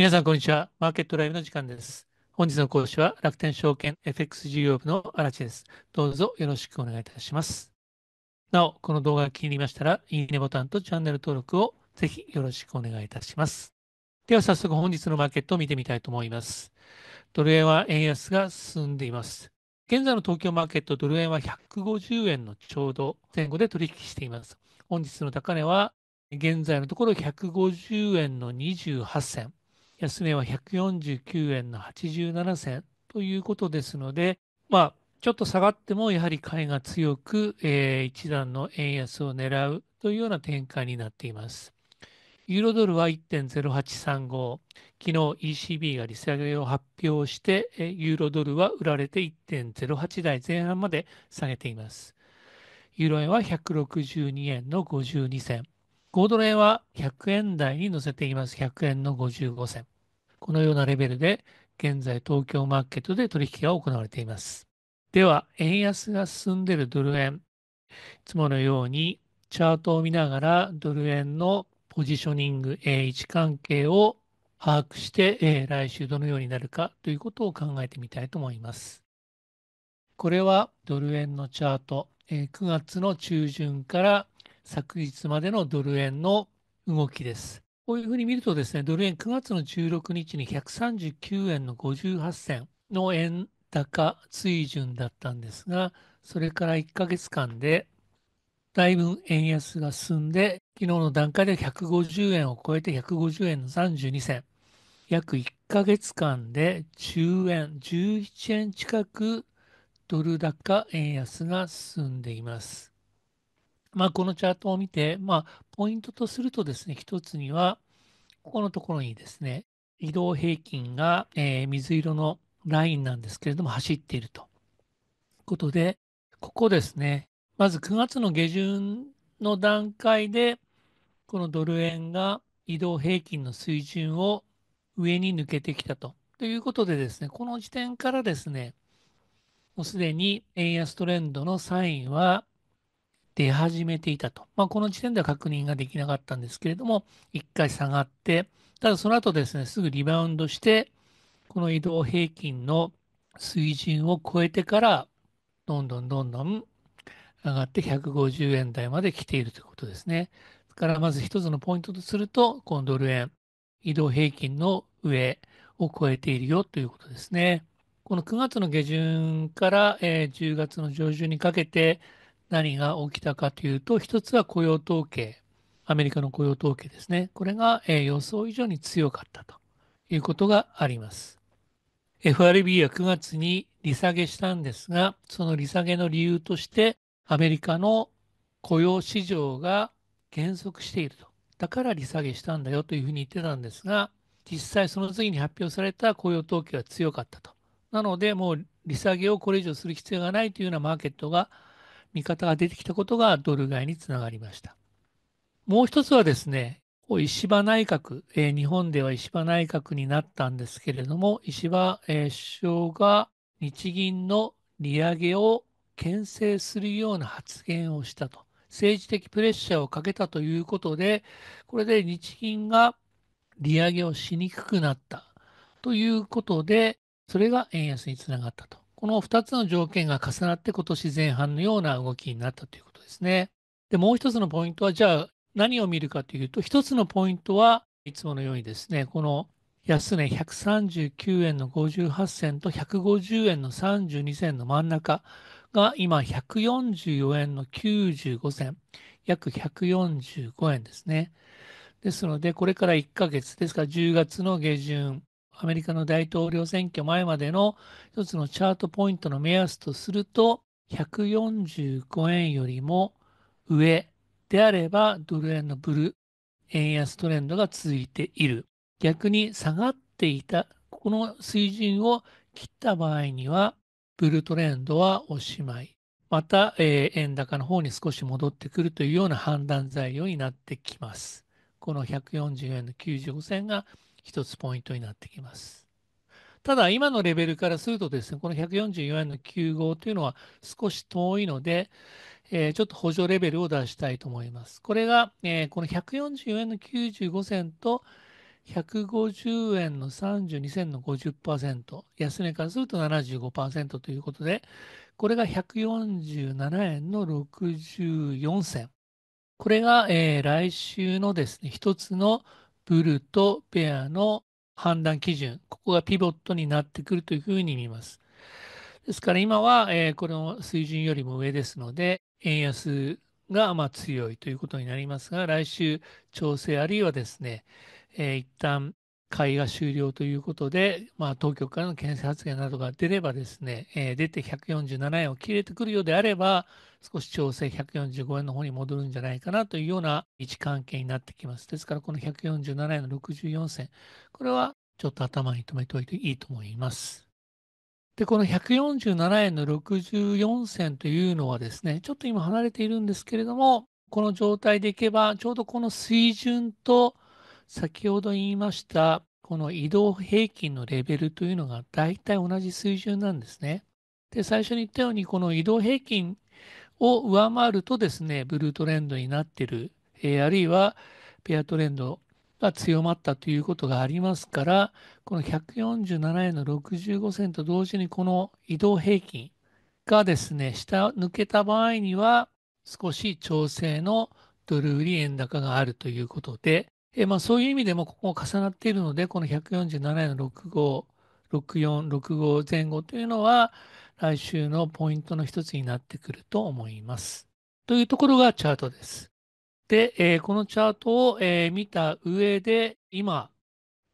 皆さん、こんにちは。マーケットライブの時間です。本日の講師は楽天証券 FX 事業部の荒地です。どうぞよろしくお願いいたします。なお、この動画が気に入りましたら、いいねボタンとチャンネル登録をぜひよろしくお願いいたします。では早速本日のマーケットを見てみたいと思います。ドル円は円安が進んでいます。現在の東京マーケット、ドル円は150円のちょうど前後で取引しています。本日の高値は、現在のところ150円の28銭。安値は149円の87銭ということですので、まあ、ちょっと下がってもやはり買いが強く、えー、一段の円安を狙うというような展開になっています。ユーロドルは1.0835、昨日 ECB が利下げを発表して、ユーロドルは売られて1.08台前半まで下げています。ユーロ円は162円の52銭、5ドル円は100円台に乗せています、100円の55銭。このようなレベルで現在東京マーケットで取引が行われています。では、円安が進んでいるドル円。いつものようにチャートを見ながらドル円のポジショニング、位置関係を把握して、来週どのようになるかということを考えてみたいと思います。これはドル円のチャート、9月の中旬から昨日までのドル円の動きです。こういうふうに見るとですね、ドル円9月の16日に139円の58銭の円高水準だったんですが、それから1ヶ月間でだいぶ円安が進んで、昨日の段階で150円を超えて150円の32銭、約1ヶ月間で10円、11円近くドル高円安が進んでいます。まあ、このチャートを見て、まあ、ポイントとするとですね、一つには、ここのところにですね、移動平均が、えー、水色のラインなんですけれども、走っていると。ことで、ここですね、まず9月の下旬の段階で、このドル円が移動平均の水準を上に抜けてきたと。ということでですね、この時点からですね、もうすでに円安トレンドのサインは出始めていたと。まあ、この時点では確認ができなかったんですけれども、1回下がって、ただその後ですね、すぐリバウンドして、この移動平均の水準を超えてから、どんどんどんどん上がって150円台まで来ているということですね。だからまず一つのポイントとすると、このドル円、移動平均の上を超えているよということですね。この9月の下旬から、10月の上旬にかけて、何が起きたかというと、一つは雇用統計、アメリカの雇用統計ですね。これが、予想以上に強かったということがあります。FRB は9月に利下げしたんですが、その利下げの理由として、アメリカの雇用市場が減速していると。だから利下げしたんだよというふうに言ってたんですが、実際その次に発表された雇用統計は強かったと。なので、もう利下げをこれ以上する必要がないというようなマーケットが見方が出てきたことがドル買いにつながりました。もう一つはですね、石破内閣、えー、日本では石破内閣になったんですけれども、石破、えー、首相が日銀の利上げを牽制するような発言をしたと。政治的プレッシャーをかけたということで、これで日銀が利上げをしにくくなったということで、それが円安につながったとこの2つの条件が重なって今年前半のような動きになったということですね。で、もう一つのポイントは、じゃあ何を見るかというと、一つのポイントはいつものようにですね、この安値139円の58銭と150円の32銭の真ん中が今144円の95銭、約145円ですね。ですので、これから1ヶ月、ですから10月の下旬アメリカの大統領選挙前までの一つのチャートポイントの目安とすると、145円よりも上であれば、ドル円のブル、円安トレンドが続いている。逆に下がっていた、ここの水準を切った場合には、ブルトレンドはおしまい。また、えー、円高の方に少し戻ってくるというような判断材料になってきます。この140円の95銭が一つポイントになってきます。ただ、今のレベルからするとですね、この144円の9号というのは少し遠いので、えー、ちょっと補助レベルを出したいと思います。これが、えー、この144円の95銭と150円の32銭の50%、安値からすると75%ということで、これが147円の64銭。これが、えー、来週のですね、一つのブルとベアの判断基準、ここがピボットになってくるというふうに見ます。ですから今は、えー、この水準よりも上ですので、円安がま強いということになりますが、来週調整あるいはですね、えー、一旦会が終了ということで、まあ、当局からの検査発言などが出ればですね、えー、出て147円を切れてくるようであれば、少し調整145円の方に戻るんじゃないかなというような位置関係になってきます。ですから、この147円の64銭、これはちょっと頭に留めておいていいと思います。で、この147円の64銭というのはですね、ちょっと今離れているんですけれども、この状態でいけば、ちょうどこの水準と先ほど言いましたこの移動平均のレベルというのが大体同じ水準なんですね。で最初に言ったようにこの移動平均を上回るとですねブルートレンドになってる、あるいはペアトレンドが強まったということがありますからこの147円の65銭と同時にこの移動平均がですね下抜けた場合には少し調整のドル売り円高があるということでえまあ、そういう意味でもここも重なっているのでこの147円の656465前後というのは来週のポイントの一つになってくると思います。というところがチャートです。で、えー、このチャートを、えー、見た上で今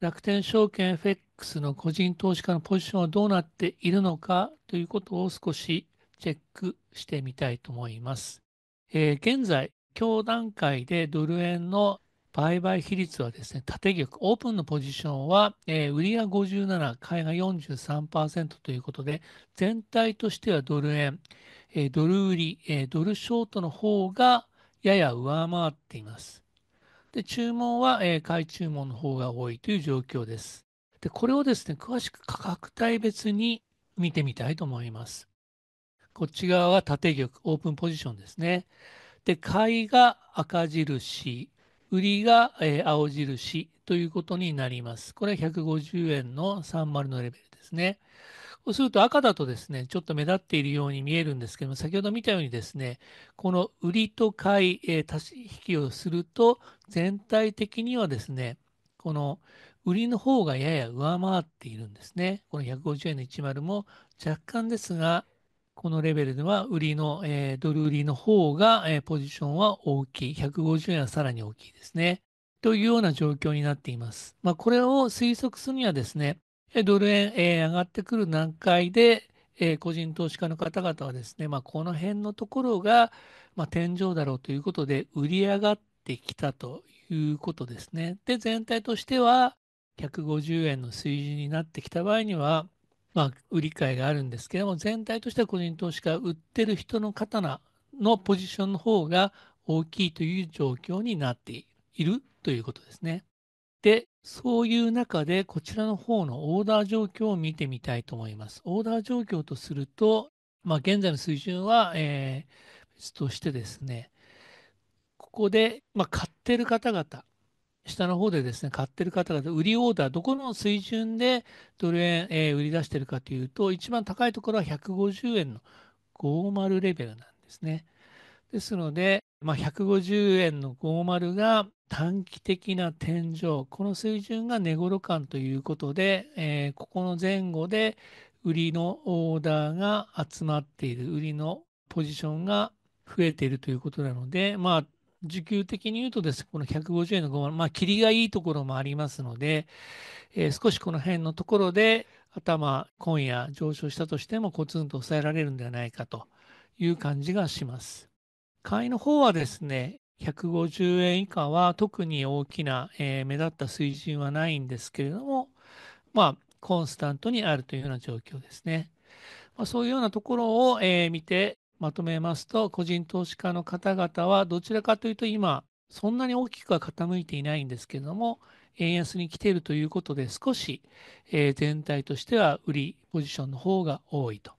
楽天証券 FX の個人投資家のポジションはどうなっているのかということを少しチェックしてみたいと思います。えー、現在、今日段階でドル円の売買比率はですね、縦玉、オープンのポジションは、えー、売りが57、買いが43%ということで、全体としてはドル円、えー、ドル売り、えー、ドルショートの方がやや上回っています。で、注文は、えー、買い注文の方が多いという状況です。で、これをですね、詳しく価格帯別に見てみたいと思います。こっち側は縦玉、オープンポジションですね。で、買いが赤印、売りが、え青印ということになります。これは150円の30のレベルですね。そうすると赤だとですね、ちょっと目立っているように見えるんですけども、先ほど見たようにですね、この売りと買い、えー、足し引きをすると、全体的にはですね、この売りの方がやや上回っているんですね。この150円の10も若干ですが、このレベルでは売りの、えー、ドル売りの方が、えー、ポジションは大きい。150円はさらに大きいですね。というような状況になっています。まあ、これを推測するにはですね、ドル円、えー、上がってくる段階で、えー、個人投資家の方々はですね、まあ、この辺のところが、まあ、天井だろうということで売り上がってきたということですね。で、全体としては150円の水準になってきた場合には、まあ、売り買いがあるんですけども、全体としては個人投資家、売ってる人の刀のポジションの方が大きいという状況になっているということですね。で、そういう中で、こちらの方のオーダー状況を見てみたいと思います。オーダー状況とすると、まあ、現在の水準は、えー、別としてですね、ここで、まあ、買ってる方々、下の方でですね、買ってる方々、売りオーダー、どこの水準でドル円、えー、売り出してるかというと、一番高いところは150円の50レベルなんですね。ですので、まあ、150円の50が短期的な天井、この水準が値頃感ということで、えー、ここの前後で売りのオーダーが集まっている、売りのポジションが増えているということなので、まあ、時給的に言うとです、ね、この150円の5万、まあ、霧がいいところもありますので、えー、少しこの辺のところで、頭、今夜上昇したとしても、コツンと抑えられるんではないかという感じがします。買いの方はですね、150円以下は特に大きな、えー、目立った水準はないんですけれども、まあ、コンスタントにあるというような状況ですね。まあ、そういうようなところを、えー、見て、まとめますと、個人投資家の方々はどちらかというと今、そんなに大きくは傾いていないんですけども、円安に来ているということで少し、えー、全体としては売りポジションの方が多いと。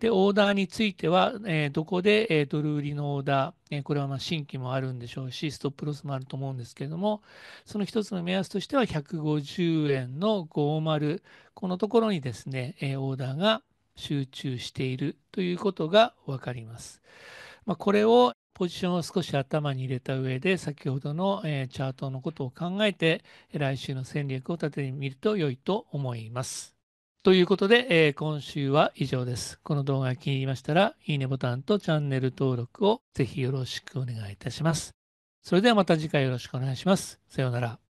で、オーダーについては、えー、どこで、えー、ドル売りのオーダー、えー、これはま新規もあるんでしょうし、ストップロスもあると思うんですけども、その一つの目安としては150円の50、このところにですね、えー、オーダーが集中しているということが分かります。まあ、これをポジションを少し頭に入れた上で先ほどの、チャートのことを考えて来週の戦略を立ててみると良いと思います。ということで、え今週は以上です。この動画が気に入りましたら、いいねボタンとチャンネル登録をぜひよろしくお願いいたします。それではまた次回よろしくお願いします。さようなら。